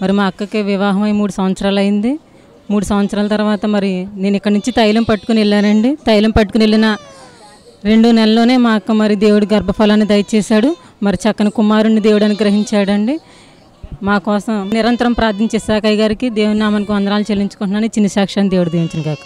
మరి మా అక్కకి వివాహం అయి మూడు సంవత్సరాలు అయింది మూడు సంవత్సరాల తర్వాత మరి నేను ఇక్కడ నుంచి తైలం పట్టుకుని వెళ్ళానండి తైలం పట్టుకుని వెళ్ళిన రెండు నెలల్లోనే మా అక్క మరి దేవుడి గర్భఫలాన్ని దయచేశాడు మరి చక్కని కుమారుణ్ణి దేవుడు అనుగ్రహించాడండి మా కోసం నిరంతరం ప్రార్థించే సాకయ్య గారికి దేవుని నామానికి వందనాలు చెల్లించుకుంటున్నాను చిన్న సాక్ష్యాన్ని దేవుడు దీవించిన కాక